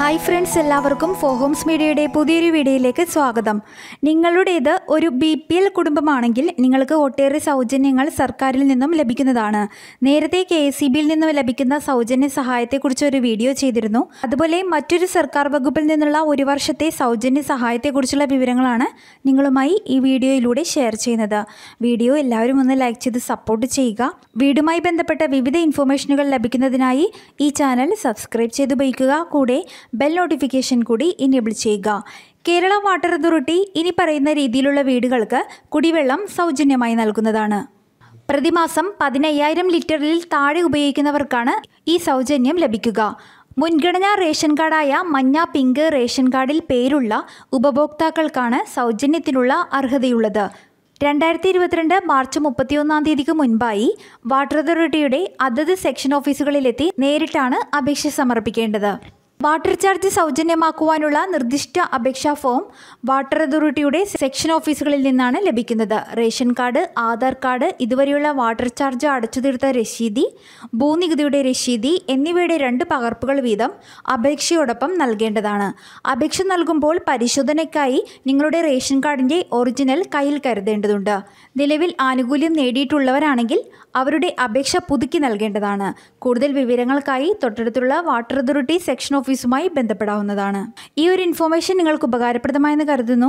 hi friends എല്ലാവർക്കും ഫോ Holmes മീഡിയയുടെ പുതിയൊരു വീഡിയോയിലേക്ക് സ്വാഗതം നിങ്ങളുടേത് ഒരു ബി പി എൽ കുടുംബമാണെങ്കിൽ നിങ്ങൾക്ക് ഒട്ടേറെ സൗജന്യങ്ങൾ സർക്കാരിൽ നിന്നും ലഭിക്കുന്നതാണ് നേരത്തെ കെ എസ് ബിയിൽ നിന്നും ലഭിക്കുന്ന സൗജന്യ സഹായത്തെക്കുറിച്ച് ഒരു വീഡിയോ ചെയ്തിരുന്നു അതുപോലെ മറ്റൊരു സർക്കാർ വകുപ്പിൽ നിന്നുള്ള ഒരു വർഷത്തെ സൗജന്യ സഹായത്തെക്കുറിച്ചുള്ള വിവരങ്ങളാണ് നിങ്ങളുമായി ഈ വീഡിയോയിലൂടെ ഷെയർ ചെയ്യുന്നത് വീഡിയോ എല്ലാവരും ഒന്ന് ലൈക്ക് ചെയ്ത് സപ്പോർട്ട് ചെയ്യുക വീടുമായി ബന്ധപ്പെട്ട വിവിധ ഇൻഫോർമേഷനുകൾ ലഭിക്കുന്നതിനായി ഈ ചാനൽ സബ്സ്ക്രൈബ് ചെയ്ത് ഉപയോഗിക്കുക കൂടെ ബെൽ നോട്ടിഫിക്കേഷൻ കൂടി ഇനേബിൾ ചെയ്യുക കേരള വാട്ടർ അതോറിറ്റി ഇനി പറയുന്ന രീതിയിലുള്ള വീടുകൾക്ക് കുടിവെള്ളം സൗജന്യമായി നൽകുന്നതാണ് പ്രതിമാസം പതിനയ്യായിരം ലിറ്ററിൽ താഴെ ഉപയോഗിക്കുന്നവർക്കാണ് ഈ സൗജന്യം ലഭിക്കുക മുൻഗണനാ റേഷൻ കാർഡായ മഞ്ഞ പിങ്ക് റേഷൻ കാർഡിൽ പേരുള്ള ഉപഭോക്താക്കൾക്കാണ് സൗജന്യത്തിനുള്ള അർഹതയുള്ളത് രണ്ടായിരത്തി ഇരുപത്തിരണ്ട് മാർച്ച് മുപ്പത്തിയൊന്നാം തീയതിക്ക് മുൻപായി വാട്ടർ അതോറിറ്റിയുടെ അതത് സെക്ഷൻ ഓഫീസുകളിലെത്തി നേരിട്ടാണ് അപേക്ഷ സമർപ്പിക്കേണ്ടത് വാട്ടർ ചാർജ് സൗജന്യമാക്കുവാനുള്ള നിർദ്ദിഷ്ട അപേക്ഷാ ഫോം വാട്ടർ അതോറിറ്റിയുടെ സെക്ഷൻ ഓഫീസുകളിൽ നിന്നാണ് ലഭിക്കുന്നത് റേഷൻ കാർഡ് ആധാർ കാർഡ് ഇതുവരെയുള്ള വാട്ടർ ചാർജ് അടച്ചു തീർത്ത രശീതി ഭൂനികുതിയുടെ രശീതി എന്നിവയുടെ രണ്ട് പകർപ്പുകൾ വീതം അപേക്ഷയോടൊപ്പം നൽകേണ്ടതാണ് അപേക്ഷ നൽകുമ്പോൾ പരിശോധനയ്ക്കായി നിങ്ങളുടെ റേഷൻ കാർഡിൻ്റെ ഒറിജിനൽ കയ്യിൽ കരുതേണ്ടതുണ്ട് നിലവിൽ ആനുകൂല്യം നേടിയിട്ടുള്ളവരാണെങ്കിൽ അവരുടെ അപേക്ഷ പുതുക്കി നൽകേണ്ടതാണ് കൂടുതൽ വിവരങ്ങൾക്കായി തൊട്ടടുത്തുള്ള വാട്ടർ അതോറിറ്റി സെക്ഷൻ ഓഫീസ് ഓഫീസുമായി ബന്ധപ്പെടാവുന്നതാണ് ഈ ഒരു ഇൻഫോർമേഷൻ നിങ്ങൾക്ക് ഉപകാരപ്രദമായെന്ന് കരുതുന്നു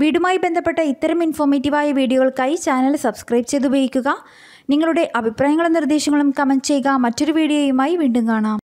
വീടുമായി ബന്ധപ്പെട്ട ഇത്തരം ഇൻഫോർമേറ്റീവായ വീഡിയോകൾക്കായി ചാനൽ സബ്സ്ക്രൈബ് ചെയ്ത് ഉപയോഗിക്കുക നിങ്ങളുടെ അഭിപ്രായങ്ങളും നിർദ്ദേശങ്ങളും കമൻറ്റ് ചെയ്യുക മറ്റൊരു വീഡിയോയുമായി വീണ്ടും കാണാം